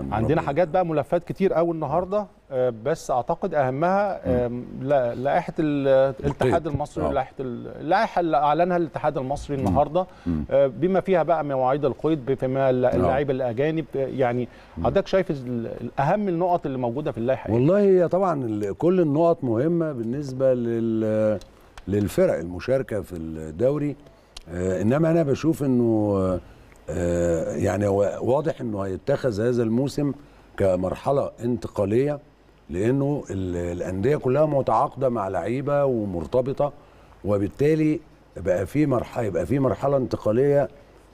تمام عندنا حاجات بقى ملفات كتير قوي النهارده آه، بس اعتقد اهمها لائحه الاتحاد المصري آه. لائحه اللائحه اللي اعلنها الاتحاد المصري النهارده آه، بما فيها بقى مواعيد القيد بما اللاعب الاجانب يعني حضرتك شايف اهم النقط اللي موجوده في اللائحه إيه؟ والله هي طبعا كل النقط مهمه بالنسبه لل للفرق المشاركه في الدوري انما انا بشوف انه يعني واضح انه هيتخذ هذا الموسم كمرحله انتقاليه لانه الانديه كلها متعاقده مع لعيبه ومرتبطه وبالتالي بقى في مرحله يبقى في مرحله انتقاليه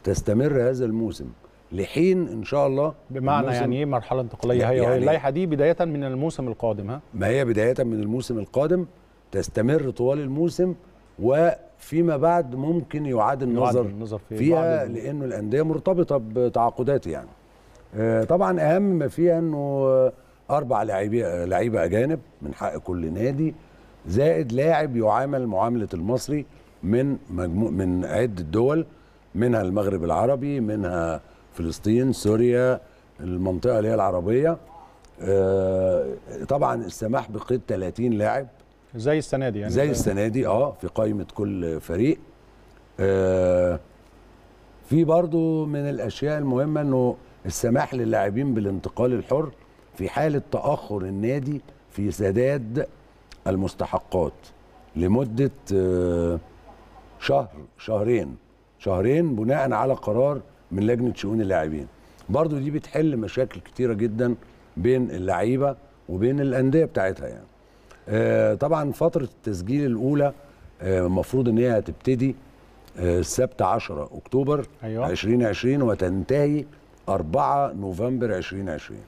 تستمر هذا الموسم لحين ان شاء الله بمعنى يعني ايه مرحله انتقاليه هي يعني اللائحه دي بدايه من الموسم القادم ها ما هي بدايه من الموسم القادم تستمر طوال الموسم وفيما بعد ممكن يعاد النظر, يعاد النظر في فيها لانه الانديه مرتبطه بتعاقدات يعني آه، طبعا اهم ما فيها انه اربع لعيبه لعيبه اجانب من حق كل نادي زائد لاعب يعامل معامله المصري من مجمو من عده دول منها المغرب العربي منها فلسطين سوريا المنطقه اللي هي العربيه آه، طبعا السماح بقيد 30 لاعب زي السنه دي يعني زي السنه دي اه في قائمه كل فريق آه في برضو من الاشياء المهمه انه السماح للاعبين بالانتقال الحر في حاله تاخر النادي في سداد المستحقات لمده آه شهر شهرين شهرين بناء على قرار من لجنه شؤون اللاعبين برضو دي بتحل مشاكل كتيره جدا بين اللعيبه وبين الانديه بتاعتها يعني آه، طبعا فتره التسجيل الاولى آه، المفروض ان هي هتبتدي آه، السبت 10 اكتوبر أيوة. 2020 وتنتهي 4 نوفمبر 2020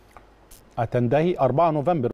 هتنتهي 4 نوفمبر